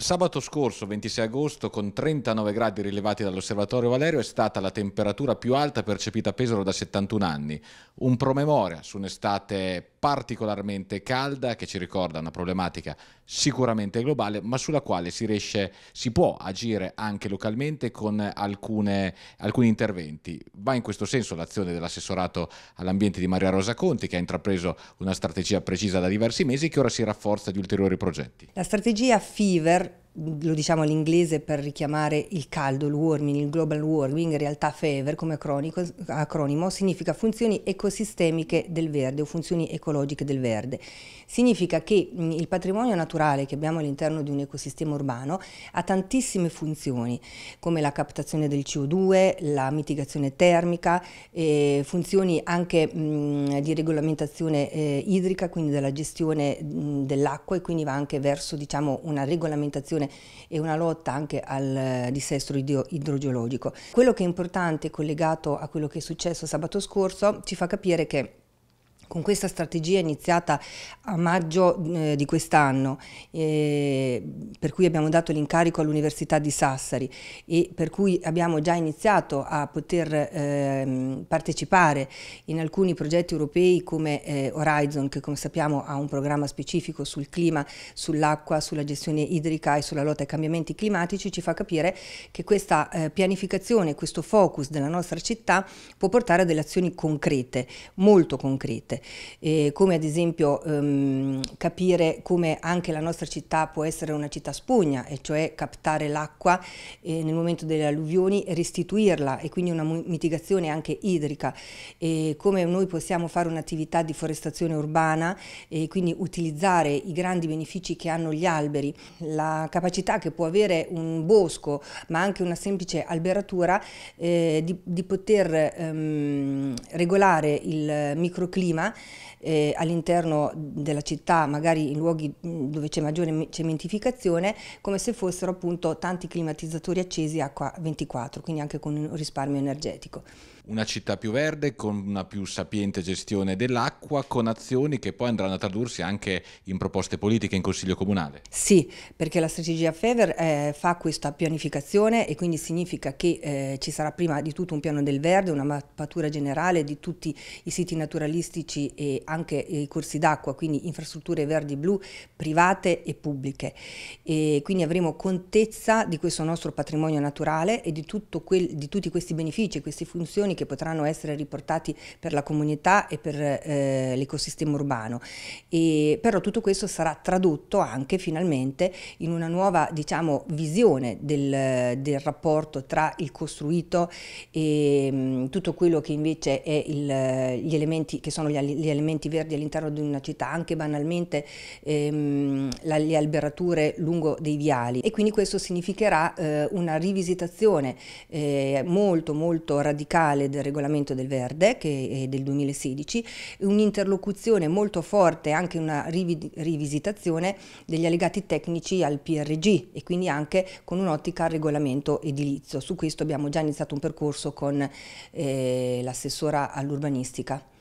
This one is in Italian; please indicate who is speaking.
Speaker 1: Sabato scorso, 26 agosto, con 39 gradi rilevati dall'osservatorio Valerio, è stata la temperatura più alta percepita a Pesaro da 71 anni. Un promemoria su un'estate particolarmente calda che ci ricorda una problematica sicuramente globale, ma sulla quale si, riesce, si può agire anche localmente con alcune, alcuni interventi. Va in questo senso l'azione dell'assessorato all'ambiente di Maria Rosa Conti, che ha intrapreso una strategia precisa da diversi mesi e che ora si rafforza di ulteriori progetti.
Speaker 2: La strategia FIVER lo diciamo all'inglese per richiamare il caldo, il warming, il global warming, in realtà FEVER come acronimo significa funzioni ecosistemiche del verde o funzioni ecologiche del verde. Significa che mm, il patrimonio naturale che abbiamo all'interno di un ecosistema urbano ha tantissime funzioni, come la captazione del CO2, la mitigazione termica, eh, funzioni anche mh, mm, di regolamentazione eh, idrica, quindi della gestione mm, dell'acqua e quindi va anche verso diciamo, una regolamentazione e una lotta anche al dissesto idrogeologico. Quello che è importante collegato a quello che è successo sabato scorso ci fa capire che con questa strategia iniziata a maggio eh, di quest'anno, eh, per cui abbiamo dato l'incarico all'Università di Sassari e per cui abbiamo già iniziato a poter eh, partecipare in alcuni progetti europei come eh, Horizon, che come sappiamo ha un programma specifico sul clima, sull'acqua, sulla gestione idrica e sulla lotta ai cambiamenti climatici, ci fa capire che questa eh, pianificazione, questo focus della nostra città può portare a delle azioni concrete, molto concrete diverse, come ad esempio ehm, capire come anche la nostra città può essere una città spugna, e cioè captare l'acqua eh, nel momento delle alluvioni e restituirla, e quindi una mitigazione anche idrica, e come noi possiamo fare un'attività di forestazione urbana e quindi utilizzare i grandi benefici che hanno gli alberi, la capacità che può avere un bosco, ma anche una semplice alberatura, eh, di, di, poter ehm, regolare il microclima eh, all'interno della città, magari in luoghi mm, dove c'è maggiore cementificazione, come se fossero appunto tanti climatizzatori accesi acqua 24, quindi anche con un risparmio energetico.
Speaker 1: Una città più verde, con una più sapiente gestione dell'acqua, con azioni che poi andranno a tradursi anche in proposte politiche in Consiglio Comunale. Sì,
Speaker 2: perché la strategia FEVER eh, fa questa pianificazione e quindi significa che eh, ci sarà prima di tutto un piano del verde, una mappatura generale di tutti i siti naturalistici idroelettrici e anche i corsi d'acqua, quindi infrastrutture verdi-blu private e pubbliche. E quindi avremo contezza di questo nostro patrimonio naturale e di, quel, di, tutti questi benefici, queste funzioni che potranno essere riportati per la comunità e per eh, l'ecosistema urbano. E, però tutto questo sarà tradotto anche finalmente in una nuova diciamo, visione del, del rapporto tra il costruito e mh, mm, tutto quello che invece è il, gli elementi che sono gli gli elementi verdi all'interno di una città, anche banalmente ehm, la, le alberature lungo dei viali e quindi questo significherà eh, una rivisitazione eh, molto molto radicale del regolamento del verde che è del 2016, un'interlocuzione molto forte, anche una rivi rivisitazione degli allegati tecnici al PRG e quindi anche con un'ottica al regolamento edilizio. Su questo abbiamo già iniziato un percorso con eh, l'assessora all'urbanistica.